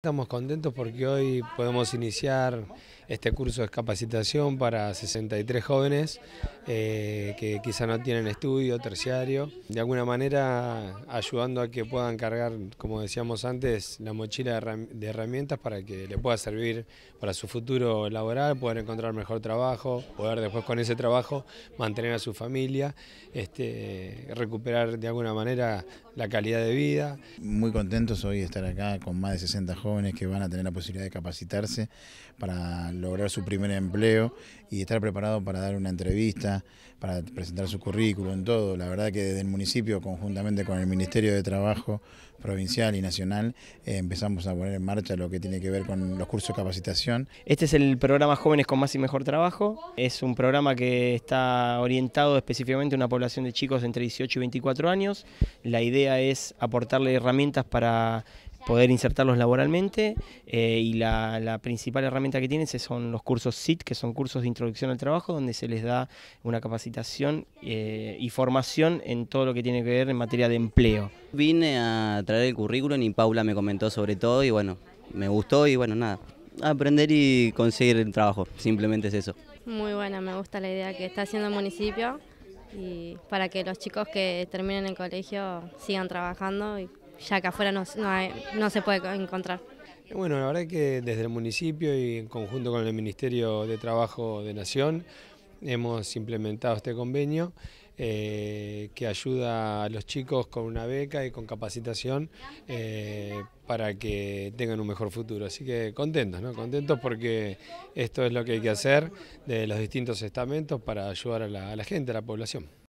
Estamos contentos porque hoy podemos iniciar este curso de capacitación para 63 jóvenes eh, que quizá no tienen estudio terciario, de alguna manera ayudando a que puedan cargar, como decíamos antes, la mochila de herramientas para que le pueda servir para su futuro laboral, poder encontrar mejor trabajo, poder después con ese trabajo mantener a su familia, este, recuperar de alguna manera la calidad de vida. Muy contentos hoy de estar acá con más de 60 jóvenes que van a tener la posibilidad de capacitarse para lograr su primer empleo y estar preparados para dar una entrevista, para presentar su currículum, todo. La verdad que desde el municipio, conjuntamente con el Ministerio de Trabajo provincial y nacional, eh, empezamos a poner en marcha lo que tiene que ver con los cursos de capacitación. Este es el programa Jóvenes con Más y Mejor Trabajo. Es un programa que está orientado específicamente a una población de chicos entre 18 y 24 años. La idea es aportarle herramientas para poder insertarlos laboralmente eh, y la, principal herramienta que tienen son los cursos SIT, que son cursos de introducción al trabajo, donde se les da una capacitación eh, y formación en todo lo que tiene que ver en materia de empleo. Vine a traer el currículum y Paula me comentó sobre todo y bueno, me gustó y bueno, nada, aprender y conseguir el trabajo, simplemente es eso. Muy buena, me gusta la idea que está haciendo el municipio y para que los chicos que terminen el colegio sigan trabajando, y ya que afuera no, no se puede encontrar. Bueno, la verdad es que desde el municipio y en conjunto con el Ministerio de Trabajo de Nación hemos implementado este convenio eh, que ayuda a los chicos con una beca y con capacitación eh, para que tengan un mejor futuro. Así que contentos, ¿no? Contentos porque esto es lo que hay que hacer de los distintos estamentos para ayudar a la gente, a la población.